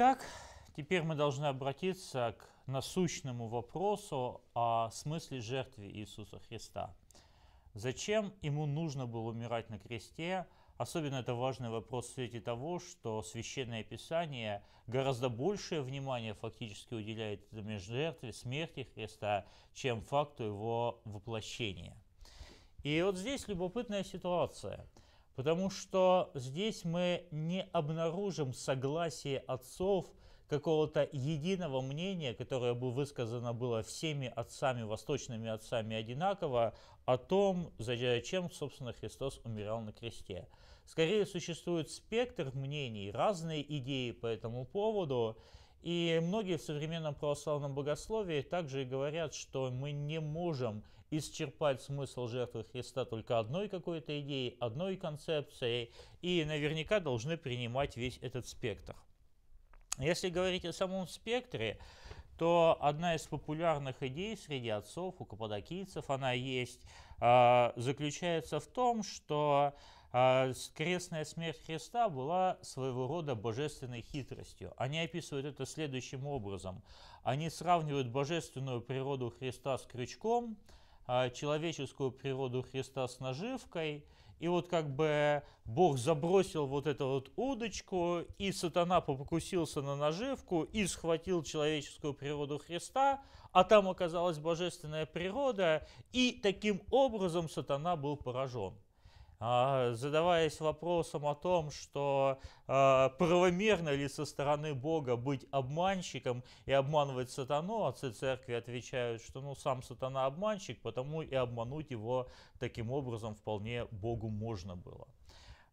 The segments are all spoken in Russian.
Итак, теперь мы должны обратиться к насущному вопросу о смысле жертвы Иисуса Христа. Зачем ему нужно было умирать на кресте? Особенно это важный вопрос в свете того, что Священное Писание гораздо большее внимание фактически уделяет жертве смерти Христа, чем факту его воплощения. И вот здесь любопытная ситуация – Потому что здесь мы не обнаружим согласие отцов какого-то единого мнения, которое бы высказано было всеми отцами, восточными отцами одинаково, о том, зачем, собственно, Христос умирал на кресте. Скорее существует спектр мнений, разные идеи по этому поводу, и многие в современном православном богословии также и говорят, что мы не можем исчерпать смысл жертвы Христа только одной какой-то идеей, одной концепцией, и наверняка должны принимать весь этот спектр. Если говорить о самом спектре, то одна из популярных идей среди отцов, у каппадокийцев она есть, а, заключается в том, что а крестная смерть Христа была своего рода божественной хитростью. Они описывают это следующим образом. Они сравнивают божественную природу Христа с крючком, а, человеческую природу Христа с наживкой. И вот как бы Бог забросил вот эту вот удочку, и сатана покусился на наживку и схватил человеческую природу Христа, а там оказалась божественная природа, и таким образом сатана был поражен. А, задаваясь вопросом о том, что а, правомерно ли со стороны Бога быть обманщиком и обманывать сатану, отцы церкви отвечают, что ну сам сатана обманщик, потому и обмануть его таким образом вполне Богу можно было.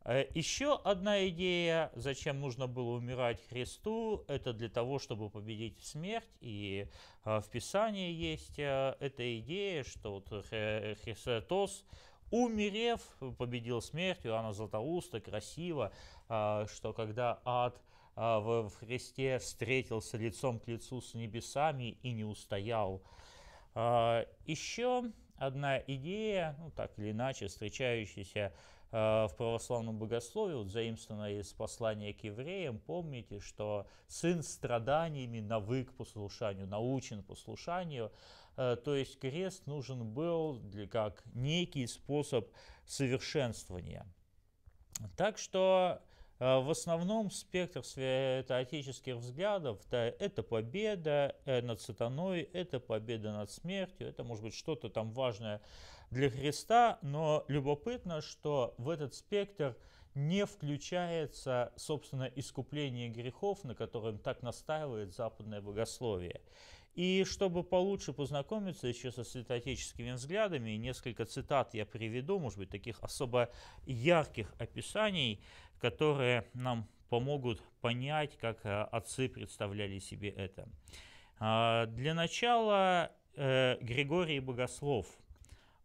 Э, еще одна идея, зачем нужно было умирать Христу, это для того, чтобы победить смерть. И а, в Писании есть э, эта идея, что вот э, Христос умерев, победил смерть Иоанна Златоуста, красиво, а, что когда ад а, в Христе встретился лицом к лицу с небесами и не устоял. А, Еще одна идея, ну так или иначе встречающаяся Э, в православном богословии, вот заимствовано из послания к евреям, помните, что сын страданиями навык послушанию, научен послушанию, э, то есть крест нужен был для, как некий способ совершенствования. Так что Э, в основном спектр святоотеческих взглядов да, – это победа э, над сатаной, это победа над смертью, это может быть что-то там важное для Христа, но любопытно, что в этот спектр не включается, собственно, искупление грехов, на котором так настаивает западное богословие. И чтобы получше познакомиться еще со святоотеческими взглядами, несколько цитат я приведу, может быть, таких особо ярких описаний, которые нам помогут понять, как э, отцы представляли себе это. А, для начала э, Григорий Богослов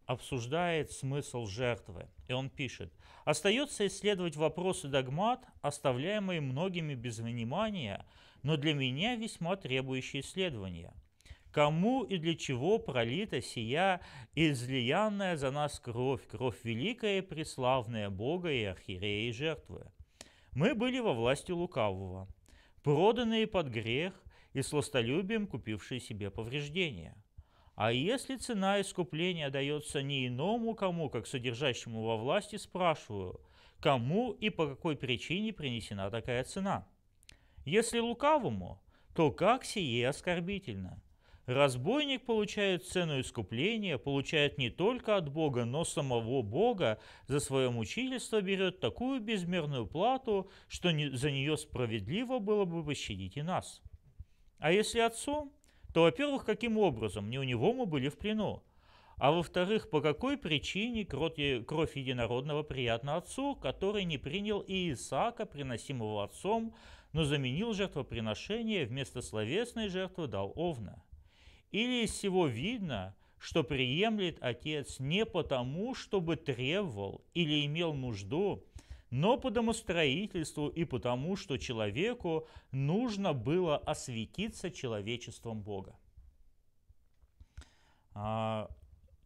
обсуждает смысл жертвы. И он пишет, «Остается исследовать вопросы догмат, оставляемые многими без внимания, но для меня весьма требующее исследования. Кому и для чего пролита сия излиянная за нас кровь, кровь великая и преславная Бога и архиерея и жертвы? Мы были во власти лукавого, проданные под грех и сластолюбием купившие себе повреждения. А если цена искупления дается не иному кому, как содержащему во власти, спрашиваю, кому и по какой причине принесена такая цена – если лукавому, то как сие оскорбительно? Разбойник получает цену искупления, получает не только от Бога, но самого Бога, за свое мучительство берет такую безмерную плату, что за нее справедливо было бы пощадить и нас. А если отцу, то, во-первых, каким образом? Не у него мы были в плену. А во-вторых, по какой причине кровь единородного приятна отцу, который не принял и Исаака, приносимого отцом, но заменил жертвоприношение вместо словесной жертвы дал овна. Или из всего видно, что приемлет отец не потому, чтобы требовал или имел нужду, но по домостроительству и потому, что человеку нужно было осветиться человечеством Бога. А,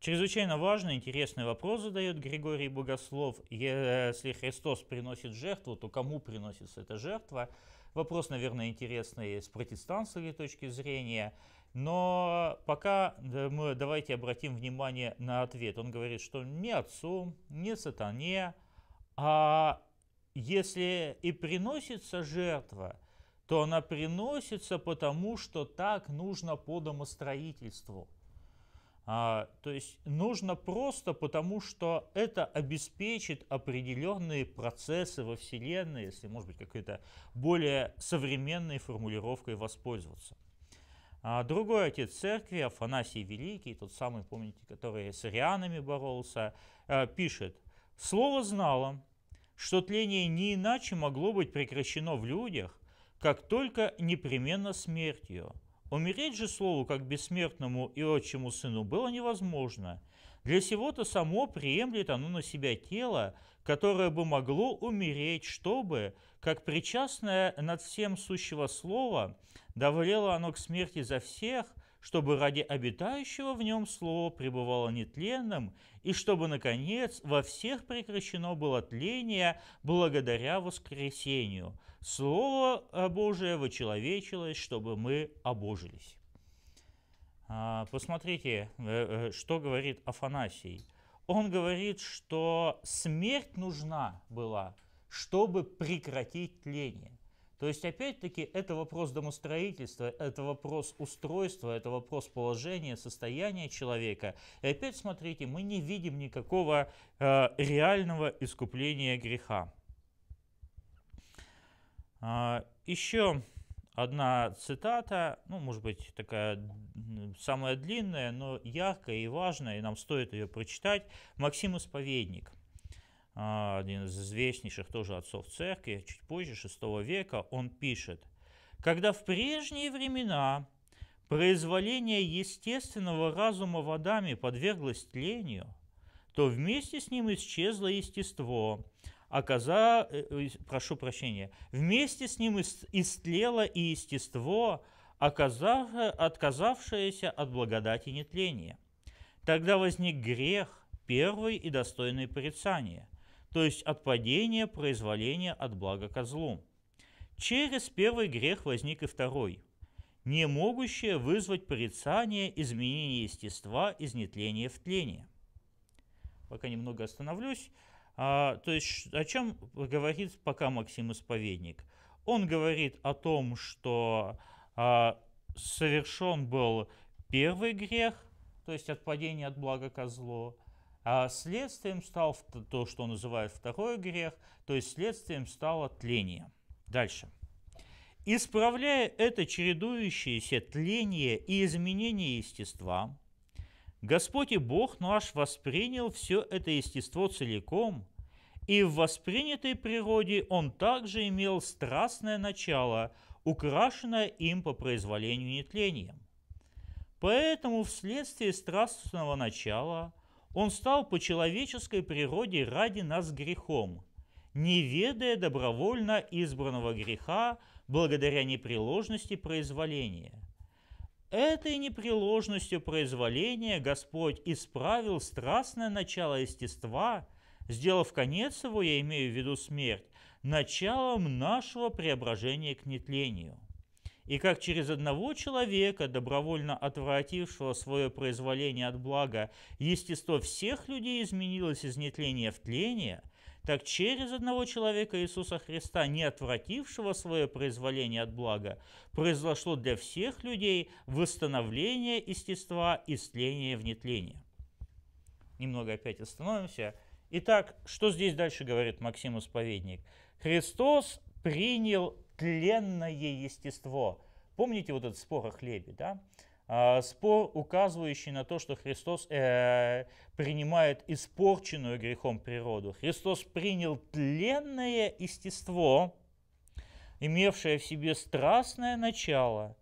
чрезвычайно важный, интересный вопрос задает Григорий Богослов. Если Христос приносит жертву, то кому приносится эта жертва? Вопрос, наверное, интересный с протестантской точки зрения. Но пока э, мы давайте обратим внимание на ответ. Он говорит, что не отцу, не сатане, а если и приносится жертва, то она приносится потому, что так нужно по домостроительству – а, то есть нужно просто потому, что это обеспечит определенные процессы во Вселенной, если, может быть, какой-то более современной формулировкой воспользоваться. А, другой отец церкви, Афанасий Великий, тот самый, помните, который с арианами боролся, а, пишет, «Слово знало, что тление не иначе могло быть прекращено в людях, как только непременно смертью, Умереть же слову, как бессмертному и отчему сыну, было невозможно. Для сего-то само приемлет оно на себя тело, которое бы могло умереть, чтобы, как причастное над всем сущего слова, довлело оно к смерти за всех, чтобы ради обитающего в нем слово пребывало нетленным, и чтобы, наконец, во всех прекращено было тление благодаря воскресению. Слово а, Божие вочеловечилось, чтобы мы обожились». А, посмотрите, э, э, что говорит Афанасий. Он говорит, что смерть нужна была, чтобы прекратить тление. То есть, опять-таки, это вопрос домостроительства, это вопрос устройства, это вопрос положения, состояния человека. И опять, смотрите, мы не видим никакого э, реального искупления греха. Э, еще одна цитата, ну, может быть, такая самая длинная, но яркая и важная, и нам стоит ее прочитать. Максим Исповедник – а, один из известнейших тоже отцов церкви, чуть позже, 6 века, он пишет, «Когда в прежние времена произволение естественного разума в Адаме подверглось тлению, то вместе с ним исчезло естество, оказа... Э, э, прошу прощения, вместе с ним истлело и естество, оказав... отказавшееся от благодати нетления. Тогда возник грех, первый и достойный порицания то есть от падения, произволения от блага ко злу. Через первый грех возник и второй, не могущее вызвать порицание, изменение естества из нетления в тление. Пока немного остановлюсь. А, то есть о чем говорит пока Максим Исповедник? Он говорит о том, что а, совершен был первый грех, то есть отпадение от блага ко злу, а следствием стал то, что называют второй грех, то есть следствием стало тление. Дальше. Исправляя это чередующееся тление и изменение естества, Господь и Бог наш воспринял все это естество целиком, и в воспринятой природе Он также имел страстное начало, украшенное им по произволению нетлением. Поэтому вследствие страстного начала он стал по человеческой природе ради нас грехом, не ведая добровольно избранного греха благодаря непреложности произволения. Этой непреложностью произволения Господь исправил страстное начало естества, сделав конец его, я имею в виду смерть, началом нашего преображения к нетлению – и как через одного человека, добровольно отвратившего свое произволение от блага, естество всех людей изменилось из нетления в тление, так через одного человека Иисуса Христа, не отвратившего свое произволение от блага, произошло для всех людей восстановление естества из тления в нетление. Немного опять остановимся. Итак, что здесь дальше говорит Максим Исповедник? Христос принял тленное естество. Помните вот этот спор о хлебе, да? А, спор, указывающий на то, что Христос э, принимает испорченную грехом природу. Христос принял тленное естество, имевшее в себе страстное начало,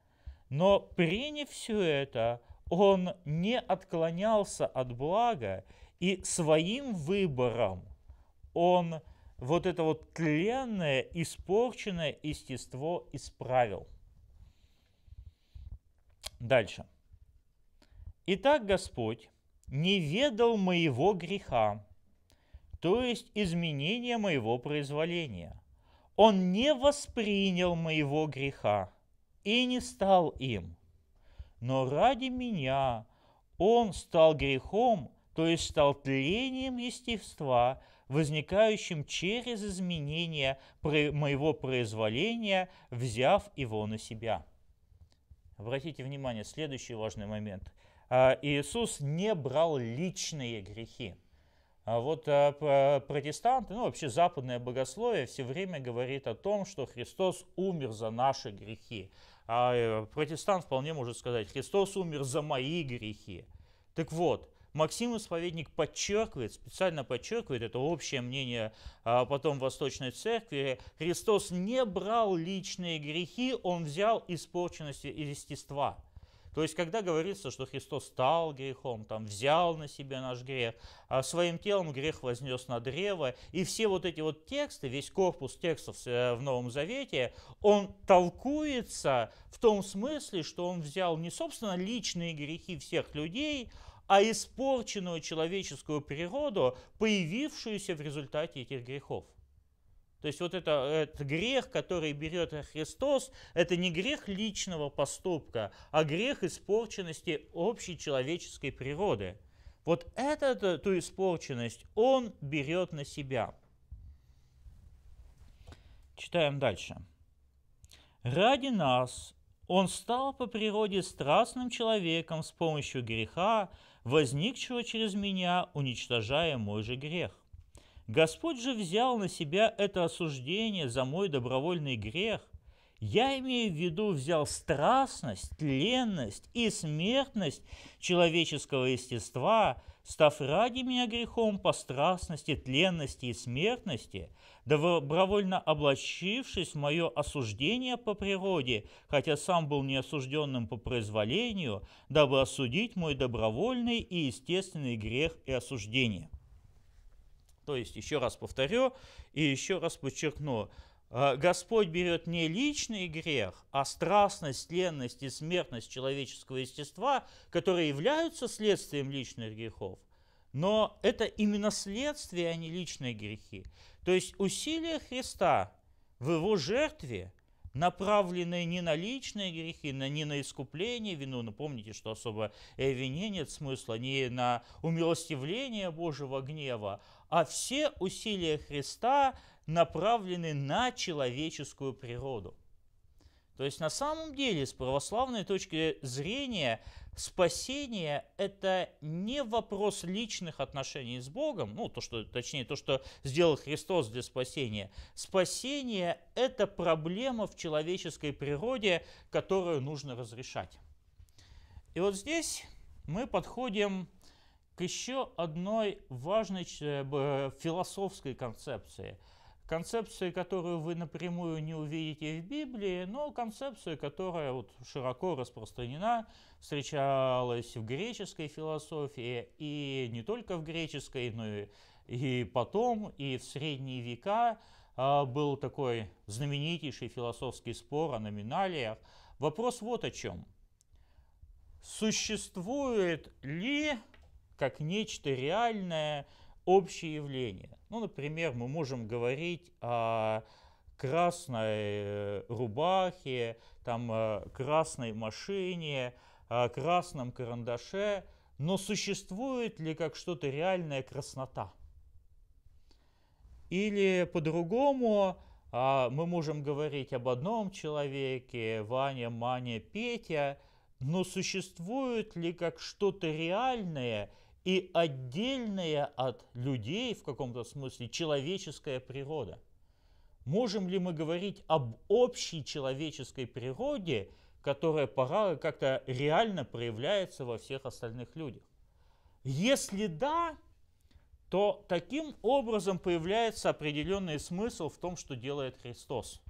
но приняв все это, он не отклонялся от блага, и своим выбором он вот это вот тленное, испорченное естество исправил. Дальше. Итак, Господь не ведал моего греха, то есть изменения моего произволения. Он не воспринял моего греха и не стал им. Но ради меня он стал грехом то есть стал тлением естества, возникающим через изменение моего произволения, взяв его на себя. Обратите внимание, следующий важный момент. «А, Иисус не брал личные грехи. А вот а, протестанты, ну вообще западное богословие все время говорит о том, что Христос умер за наши грехи. А э, протестант вполне может сказать, Христос умер за мои грехи. Так вот, Максим Исповедник подчеркивает, специально подчеркивает, это общее мнение а, потом Восточной Церкви, Христос не брал личные грехи, Он взял испорченность естества. То есть, когда говорится, что Христос стал грехом, там, взял на себя наш грех, а своим телом грех вознес на древо, и все вот эти вот тексты, весь корпус текстов э, в Новом Завете, он толкуется в том смысле, что он взял не, собственно, личные грехи всех людей, а испорченную человеческую природу, появившуюся в результате этих грехов. То есть вот это, этот грех, который берет Христос, это не грех личного поступка, а грех испорченности общей человеческой природы. Вот эту э, ту испорченность он берет на себя. Читаем дальше. «Ради нас он стал по природе страстным человеком с помощью греха, возникшего через меня, уничтожая мой же грех. Господь же взял на себя это осуждение за мой добровольный грех. Я имею в виду взял страстность, тленность и смертность человеческого естества – став ради меня грехом по страстности, тленности и смертности, добровольно облачившись в мое осуждение по природе, хотя сам был неосужденным по произволению, дабы осудить мой добровольный и естественный грех и осуждение». То есть, еще раз повторю и еще раз подчеркну, Э, Господь берет не личный грех, а страстность, тленность и смертность человеческого естества, которые являются следствием личных грехов, но это именно следствие, а не личные грехи. То есть усилия Христа в его жертве направлены не на личные грехи, не на искупление вину, Напомните, ну, что особо вине нет смысла, не на умилостивление Божьего гнева, а все усилия Христа направлены на человеческую природу. То есть на самом деле, с православной точки зрения, спасение – это не вопрос личных отношений с Богом, ну, то, что, точнее, то, что сделал Христос для спасения. Спасение – это проблема в человеческой природе, которую нужно разрешать. И вот здесь мы подходим к еще одной важной э, философской концепции – концепции, которую вы напрямую не увидите в Библии, но концепцию, которая вот широко распространена, встречалась в греческой философии, и не только в греческой, но и, и потом, и в средние века а, был такой знаменитейший философский спор о номиналиях. Вопрос вот о чем. Существует ли, как нечто реальное, общие явления. Ну, например, мы можем говорить о красной э, рубахе, там, э, красной машине, красном карандаше, но существует ли как что-то реальная краснота? Или по-другому а, мы можем говорить об одном человеке, Ваня, Маня, Петя, но существует ли как что-то реальное – и отдельная от людей в каком-то смысле человеческая природа. Можем ли мы говорить об общей человеческой природе, которая порой как-то реально проявляется во всех остальных людях? Если да, то таким образом появляется определенный смысл в том, что делает Христос.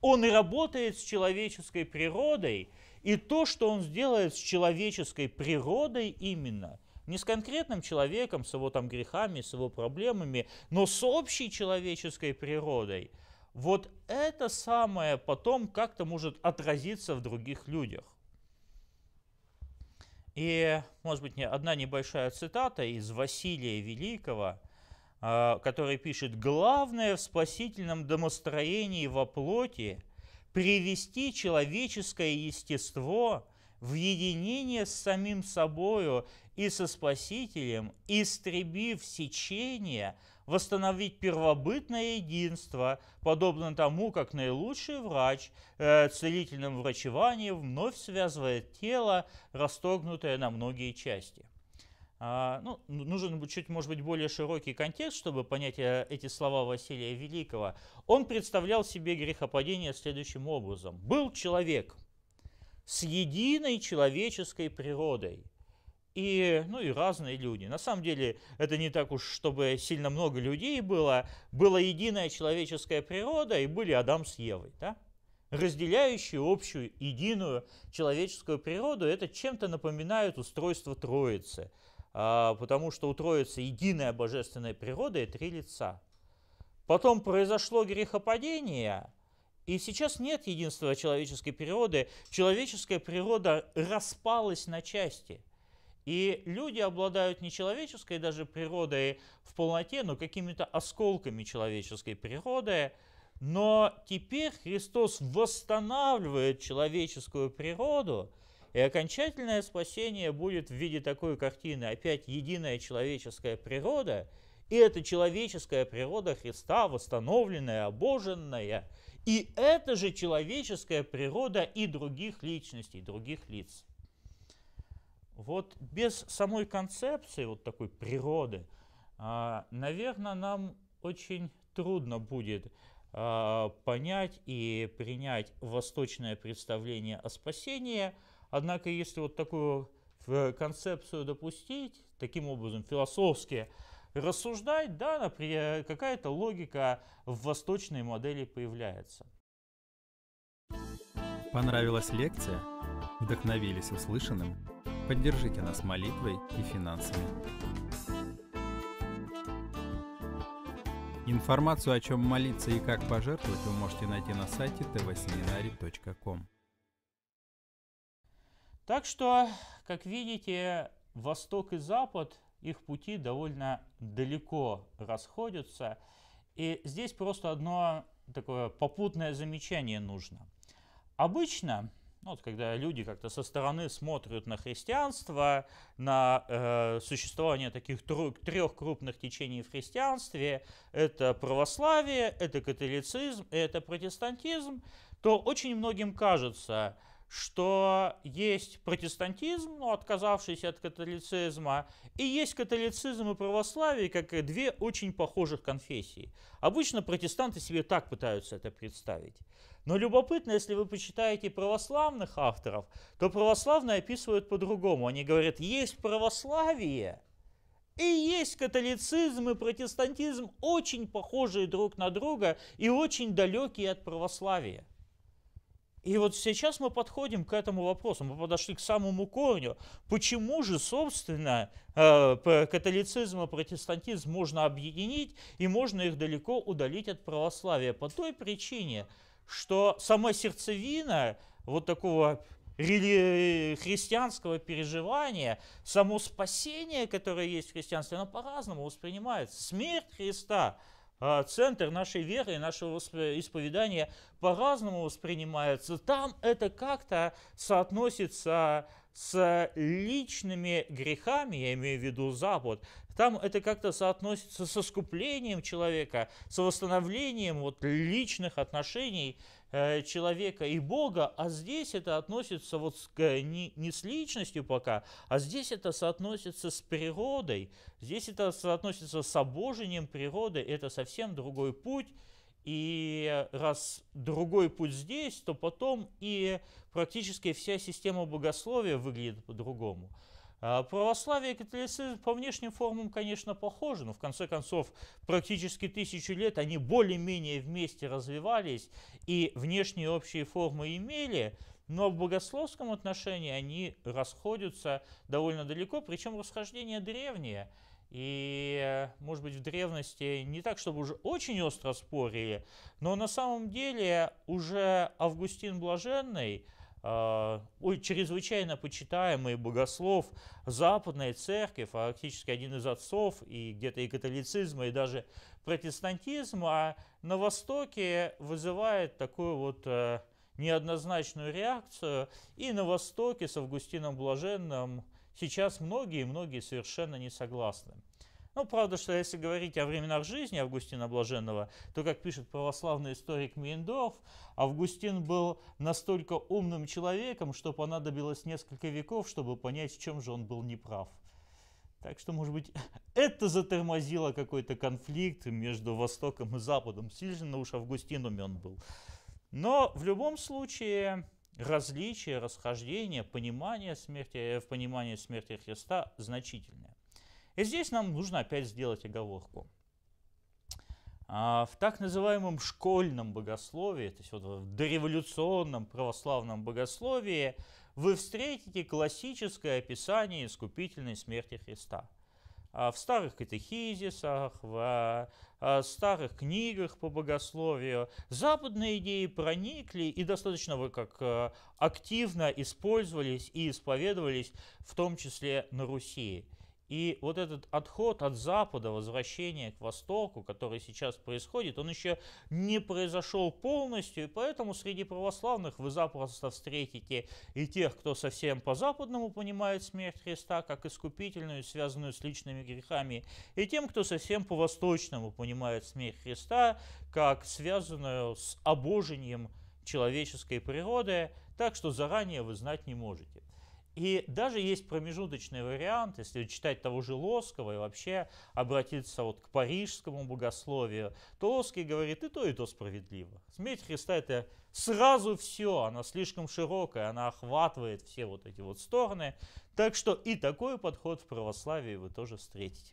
Он и работает с человеческой природой, и то, что он сделает с человеческой природой именно – не с конкретным человеком, с его там грехами, с его проблемами, но с общей человеческой природой. Вот это самое потом как-то может отразиться в других людях. И, может быть, одна небольшая цитата из Василия Великого, а, который пишет, «Главное в спасительном домостроении во плоти – привести человеческое естество в единение с самим собою и со Спасителем, истребив сечение, восстановить первобытное единство, подобно тому, как наилучший врач э, целительным врачеванием вновь связывает тело, расторгнутое на многие части. А, ну, ну нужен чуть, может быть, более широкий контекст, чтобы понять э, эти слова Василия Великого. Он представлял себе грехопадение следующим образом. «Был человек – с единой человеческой природой. И, ну и разные люди. На самом деле это не так уж, чтобы сильно много людей было. Была единая человеческая природа и были Адам с Евой. Да? разделяющие общую единую человеческую природу, это чем-то напоминает устройство Троицы, а, потому что у Троицы единая божественная природа и три лица. Потом произошло грехопадение, и сейчас нет единства человеческой природы. Человеческая природа распалась на части. И люди обладают не человеческой даже природой в полноте, но какими-то осколками человеческой природы. Но теперь Христос восстанавливает человеческую природу, и окончательное спасение будет в виде такой картины. Опять единая человеческая природа, и это человеческая природа Христа, восстановленная, обоженная – и это же человеческая природа и других личностей, других лиц. Вот без самой концепции вот такой природы, а, наверное, нам очень трудно будет а, понять и принять восточное представление о спасении. Однако, если вот такую э, концепцию допустить, таким образом философски рассуждать, да, например, э, какая-то логика в восточной модели появляется. Понравилась лекция? Вдохновились услышанным? Поддержите нас молитвой и финансами. Информацию, о чем молиться и как пожертвовать, вы можете найти на сайте tvseminary.com. Так что, как видите, Восток и Запад их пути довольно далеко расходятся. И здесь просто одно такое попутное замечание нужно. Обычно, ну, вот когда люди как-то со стороны смотрят на христианство, на э, существование таких трех, трех крупных течений в христианстве, это православие, это католицизм, это протестантизм, то очень многим кажется, что есть протестантизм, ну, отказавшийся от католицизма, и есть католицизм и православие, как две очень похожих конфессии. Обычно протестанты себе так пытаются это представить. Но любопытно, если вы почитаете православных авторов, то православные описывают по-другому. Они говорят, есть православие, и есть католицизм и протестантизм, очень похожие друг на друга и очень далекие от православия. И вот сейчас мы подходим к этому вопросу, мы подошли к самому корню. Почему же, собственно, э, католицизм и протестантизм можно объединить и можно их далеко удалить от православия? По той причине, что сама сердцевина вот такого христианского переживания, само спасение, которое есть в христианстве, оно по-разному воспринимается. Смерть Христа – а, центр нашей веры нашего исповедания по-разному воспринимается. Там это как-то соотносится с личными грехами, я имею в виду Запад, там это как-то соотносится с искуплением человека, с восстановлением вот личных отношений Э, человека и Бога, а здесь это относится вот с, не, не с личностью пока, а здесь это соотносится с природой, здесь это соотносится с обожением природы, это совсем другой путь, и раз другой путь здесь, то потом и практически вся система богословия выглядит по-другому. А, православие и католицизм по внешним формам, конечно, похожи, но в конце концов практически тысячу лет они более-менее вместе развивались и внешние общие формы имели, но в богословском отношении они расходятся довольно далеко, причем расхождение древнее. И, может быть, в древности не так, чтобы уже очень остро спорили, но на самом деле уже Августин Блаженный – Э, ой, чрезвычайно почитаемый богослов Западной Церкви, фактически один из отцов и где-то и католицизма, и даже протестантизма, а на Востоке вызывает такую вот э, неоднозначную реакцию. И на Востоке с Августином Блаженным сейчас многие-многие совершенно не согласны. Ну, правда, что если говорить о временах жизни Августина Блаженного, то, как пишет православный историк Мейндорф, Августин был настолько умным человеком, что понадобилось несколько веков, чтобы понять, в чем же он был неправ. Так что, может быть, это затормозило какой-то конфликт между Востоком и Западом. Сильно уж Августин умен был. Но в любом случае различия, расхождения, понимание смерти, э, в понимании смерти Христа значительное. И здесь нам нужно опять сделать оговорку. А, в так называемом школьном богословии, то есть вот в дореволюционном православном богословии, вы встретите классическое описание искупительной смерти Христа. А, в старых катехизисах, в а, старых книгах по богословию западные идеи проникли и достаточно вы как активно использовались и исповедовались, в том числе на Руси. И вот этот отход от Запада, возвращение к Востоку, который сейчас происходит, он еще не произошел полностью, и поэтому среди православных вы запросто встретите и тех, кто совсем по-западному понимает смерть Христа как искупительную, связанную с личными грехами, и тем, кто совсем по-восточному понимает смерть Христа как связанную с обожением человеческой природы, так что заранее вы знать не можете. И даже есть промежуточный вариант, если читать того же Лоскова и вообще обратиться вот к парижскому богословию, то Лоский говорит и то, и то справедливо. Смерть Христа – это сразу все, она слишком широкая, она охватывает все вот эти вот стороны. Так что и такой подход в православии вы тоже встретите.